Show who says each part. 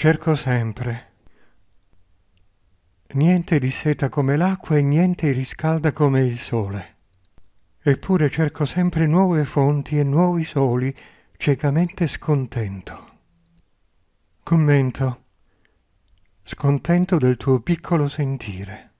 Speaker 1: cerco sempre. Niente disseta come l'acqua e niente riscalda come il sole. Eppure cerco sempre nuove fonti e nuovi soli, ciecamente scontento. Commento. Scontento del tuo piccolo sentire.